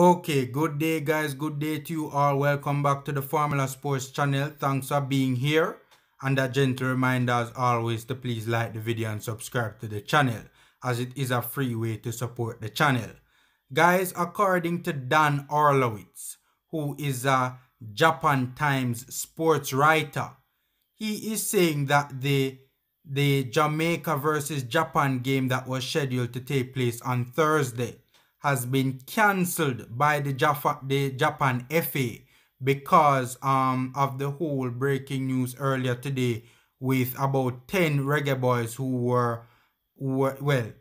Okay, good day guys, good day to you all. Welcome back to the Formula Sports channel. Thanks for being here. And a gentle reminder as always to please like the video and subscribe to the channel as it is a free way to support the channel. Guys, according to Dan Orlowitz, who is a Japan Times sports writer, he is saying that the the Jamaica versus Japan game that was scheduled to take place on Thursday has been cancelled by the, Jaffa, the Japan FA because um, of the whole breaking news earlier today with about 10 reggae boys who were, who were well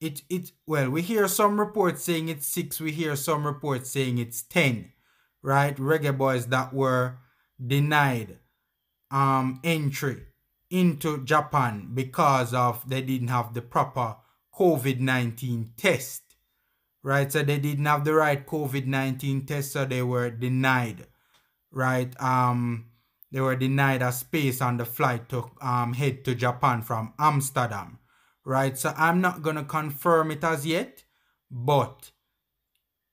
it it well we hear some reports saying it's 6 we hear some reports saying it's 10 right reggae boys that were denied um entry into Japan because of they didn't have the proper COVID-19 test right? So they didn't have the right COVID nineteen test, so they were denied, right? Um, they were denied a space on the flight to um head to Japan from Amsterdam, right? So I'm not gonna confirm it as yet, but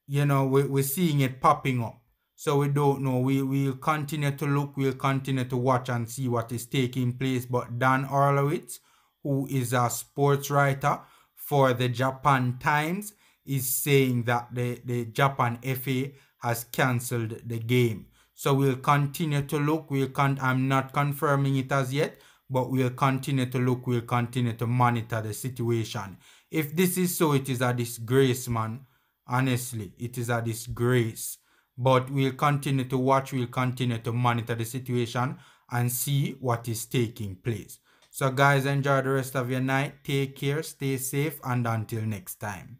you know we, we're seeing it popping up. So we don't know. We will continue to look, we'll continue to watch and see what is taking place. But Dan Orlowitz, who is a sports writer for the Japan Times, is saying that the, the Japan FA has cancelled the game. So we'll continue to look. We'll con I'm not confirming it as yet, but we'll continue to look. We'll continue to monitor the situation. If this is so, it is a disgrace, man. Honestly, it is a disgrace. But we'll continue to watch. We'll continue to monitor the situation and see what is taking place. So guys, enjoy the rest of your night. Take care, stay safe, and until next time.